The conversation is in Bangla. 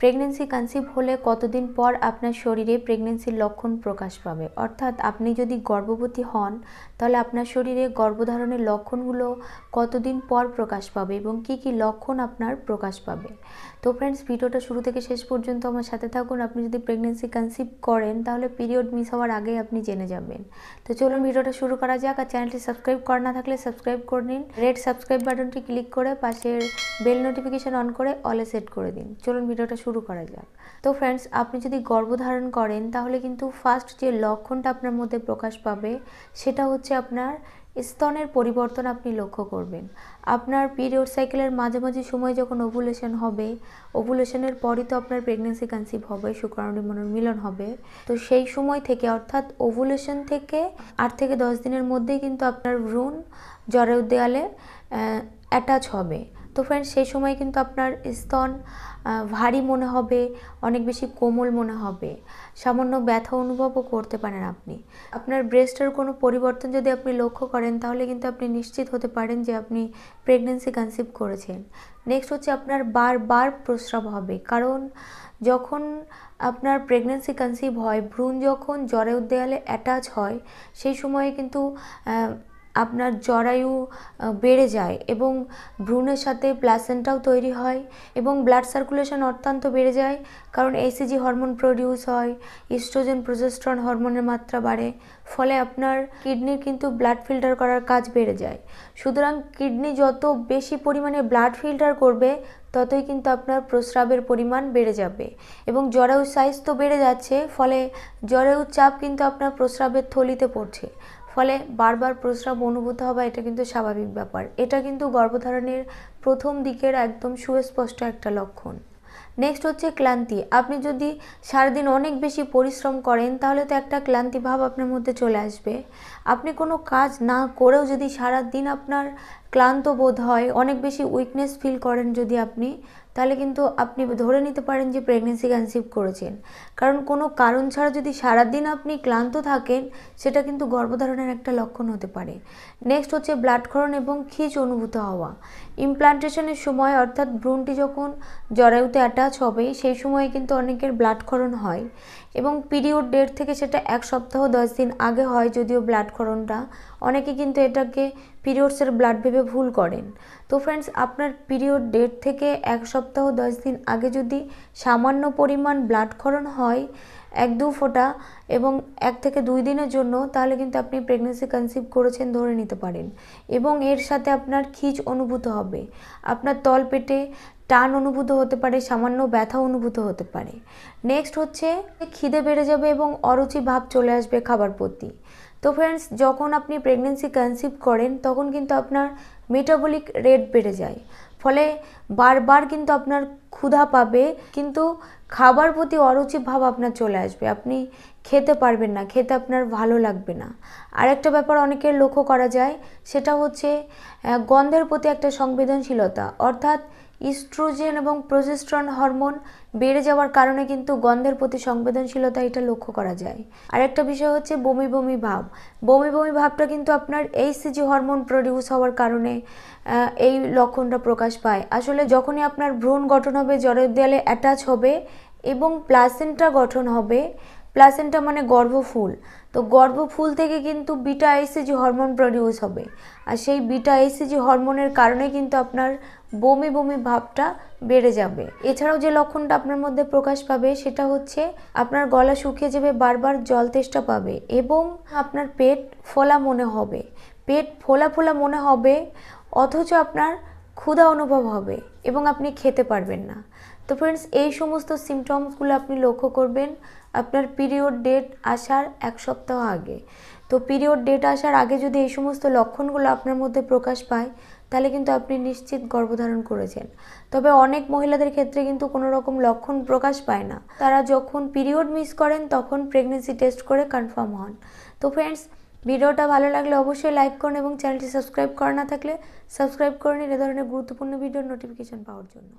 প্রেগনেন্সি কনসিভ হলে কতদিন পর আপনার শরীরে প্রেগনেন্সির লক্ষণ প্রকাশ পাবে অর্থাৎ আপনি যদি গর্ভবতী হন তাহলে আপনার শরীরে গর্ভধারণের লক্ষণগুলো কতদিন পর প্রকাশ পাবে এবং কি কি লক্ষণ আপনার প্রকাশ পাবে তো ফ্রেন্ডস ভিডিওটা শুরু থেকে শেষ পর্যন্ত আমার সাথে থাকুন আপনি যদি প্রেগনেন্সি কনসিভ করেন তাহলে পিরিয়ড মিস হওয়ার আগে আপনি জেনে যাবেন তো চলুন ভিডিওটা শুরু করা যাক আর চ্যানেলটি সাবস্ক্রাইব করা না থাকলে সাবস্ক্রাইব করে নিন রেড সাবস্ক্রাইব বাটনটি ক্লিক করে পাশের বেল নোটিফিকেশান অন করে অলে সেট করে দিন চলুন ভিডিওটা শুরু করা যাক তো ফ্রেন্ডস আপনি যদি গর্ভধারণ করেন তাহলে কিন্তু ফার্স্ট যে লক্ষণটা আপনার মধ্যে প্রকাশ পাবে সেটা হচ্ছে আপনার স্তনের পরিবর্তন আপনি লক্ষ্য করবেন আপনার পিরিয়ড সাইকেলের মাঝামাঝি সময় যখন ওভুলেশন হবে ওভুলেশনের পরই তো আপনার প্রেগনেন্সি কনসিভ হবে শুক্রাণুমনের মিলন হবে তো সেই সময় থেকে অর্থাৎ ওভুলেশন থেকে আট থেকে দশ দিনের মধ্যেই কিন্তু আপনার ভ্রূণ জ্বরের দেয়ালে অ্যাটাচ হবে তো ফ্রেন্ডস সেই সময় কিন্তু আপনার স্তন ভারী মনে হবে অনেক বেশি কোমল মনে হবে সামান্য ব্যথা অনুভবও করতে পারেন আপনি আপনার ব্রেস্টের কোনো পরিবর্তন যদি আপনি লক্ষ্য করেন তাহলে কিন্তু আপনি নিশ্চিত হতে পারেন যে আপনি প্রেগনেন্সি কনসিভ করেছেন নেক্সট হচ্ছে আপনার বারবার প্রস্রাব হবে কারণ যখন আপনার প্রেগনেন্সি কনসিভ হয় ভ্রূণ যখন জ্বরের দেয়ালে অ্যাটাচ হয় সেই সময়ে কিন্তু আপনার জরায়ু বেড়ে যায় এবং ভ্রূণের সাথে প্লাসেন্টাও তৈরি হয় এবং ব্লাড সার্কুলেশন অত্যন্ত বেড়ে যায় কারণ এসিজি হরমোন প্রডিউস হয় ইস্ট্রোজেন প্রোজেস্ট্রন হরমোনের মাত্রা বাড়ে ফলে আপনার কিডনির কিন্তু ব্লাড ফিল্টার করার কাজ বেড়ে যায় সুতরাং কিডনি যত বেশি পরিমাণে ব্লাড ফিল্টার করবে ততই কিন্তু আপনার প্রস্রাবের পরিমাণ বেড়ে যাবে এবং জরায়ু সাইজ তো বেড়ে যাচ্ছে ফলে জরায়ুর চাপ কিন্তু আপনার প্রস্রাবের থলিতে পড়ছে ফলে বারবার প্রস্রাব অনুভূত হওয়া এটা কিন্তু স্বাভাবিক ব্যাপার এটা কিন্তু গর্ভধারণের প্রথম দিকের একদম সুস্পষ্ট একটা লক্ষণ নেক্সট হচ্ছে ক্লান্তি আপনি যদি সারাদিন অনেক বেশি পরিশ্রম করেন তাহলে তো একটা ক্লান্তি ভাব আপনার মধ্যে চলে আসবে আপনি কোনো কাজ না করেও যদি সারাদিন আপনার ক্লান্ত বোধ হয় অনেক বেশি উইকনেস ফিল করেন যদি আপনি তাহলে কিন্তু আপনি ধরে নিতে পারেন যে প্রেগনেন্সি কনসিভ করেছেন কারণ কোনো কারণ ছাড়া যদি সারাদিন আপনি ক্লান্ত থাকেন সেটা কিন্তু গর্ভধারণের একটা লক্ষণ হতে পারে নেক্সট হচ্ছে ব্লাডক্ষরণ এবং খিচ অনুভূত হওয়া ইমপ্লান্টেশনের সময় অর্থাৎ ভ্রূণটি যখন জরায়ুতে অ্যাটাচ হবে সেই সময়ে কিন্তু অনেকের ব্লাডক্ষরণ হয় এবং পিরিয়ড ডেট থেকে সেটা এক সপ্তাহ দশ দিন আগে হয় যদিও ব্লাডক্ষরণটা অনেকে কিন্তু এটাকে পিরিয়ডসের ব্লাড ভেবে ভুল করেন তো ফ্রেন্ডস আপনার পিরিয়ড ডেট থেকে এক সপ্তাহ দশ দিন আগে যদি সামান্য পরিমাণ ব্লাড ক্ষরণ হয় এক দু ফোঁটা এবং এক থেকে দুই দিনের জন্য তাহলে কিন্তু আপনি প্রেগনেন্সি কনসিভ করেছেন ধরে নিতে পারেন এবং এর সাথে আপনার খিচ অনুভূত হবে আপনার তলপেটে টান অনুভূত হতে পারে সামান্য ব্যথা অনুভূত হতে পারে নেক্সট হচ্ছে খিদে বেড়ে যাবে এবং অরুচি ভাব চলে আসবে খাবার প্রতি তো ফ্রেন্ডস যখন আপনি প্রেগনেন্সি কনসিভ করেন তখন কিন্তু আপনার মেটাবলিক রেট বেড়ে যায় ফলে বারবার কিন্তু আপনার ক্ষুধা পাবে কিন্তু খাবার প্রতি অরুচি ভাব আপনার চলে আসবে আপনি খেতে পারবেন না খেতে আপনার ভালো লাগবে না আরেকটা ব্যাপার অনেকের লক্ষ্য করা যায় সেটা হচ্ছে গন্ধের প্রতি একটা সংবেদনশীলতা অর্থাৎ ইস্ট্রোজেন এবং প্রজেস্ট্রন হরমোন বেড়ে যাওয়ার কারণে কিন্তু গন্ধের প্রতি সংবেদনশীলতা এটা লক্ষ্য করা যায় আরেকটা বিষয় হচ্ছে বমি বমি ভাব বমি বমি ভাবটা কিন্তু আপনার এই সিজি হরমোন প্রডিউস হওয়ার কারণে এই লক্ষণটা প্রকাশ পায় আসলে যখনই আপনার ভ্রূণ গঠন হবে জরের দেয়ালে অ্যাটাচ হবে এবং প্লাসেন্টা গঠন হবে প্লাসেন্টা মানে গর্ভফুল তো গর্ভফুল থেকে কিন্তু বিটা এসিজি হরমোন প্রডিউস হবে আর সেই বিটা এসিজি হরমোনের কারণে কিন্তু আপনার বমি বমি ভাবটা বেড়ে যাবে এছাড়াও যে লক্ষণটা আপনার মধ্যে প্রকাশ পাবে সেটা হচ্ছে আপনার গলা শুকিয়ে যাবে বারবার জল তেষ্টা পাবে এবং আপনার পেট ফোলা মনে হবে পেট ফোলা ফোলা মনে হবে অথচ আপনার ক্ষুধা অনুভব হবে এবং আপনি খেতে পারবেন না তো ফ্রেন্ডস এই সমস্ত সিমটমসগুলো আপনি লক্ষ্য করবেন আপনার পিরিয়ড ডেট আসার এক সপ্তাহ আগে তো পিরিয়ড ডেট আসার আগে যদি এই সমস্ত লক্ষণগুলো আপনার মধ্যে প্রকাশ পায় তাহলে কিন্তু আপনি নিশ্চিত গর্ভধারণ করেছেন তবে অনেক মহিলাদের ক্ষেত্রে কিন্তু কোনো রকম লক্ষণ প্রকাশ পায় না তারা যখন পিরিয়ড মিস করেন তখন প্রেগনেন্সি টেস্ট করে কনফার্ম হন তো ফ্রেন্ডস ভিডিওটা ভালো লাগলে অবশ্যই লাইক করুন এবং চ্যানেলটি সাবস্ক্রাইব করা না থাকলে সাবস্ক্রাইব করে নিন এ ধরনের গুরুত্বপূর্ণ ভিডিওর নোটিফিকেশন পাওয়ার জন্য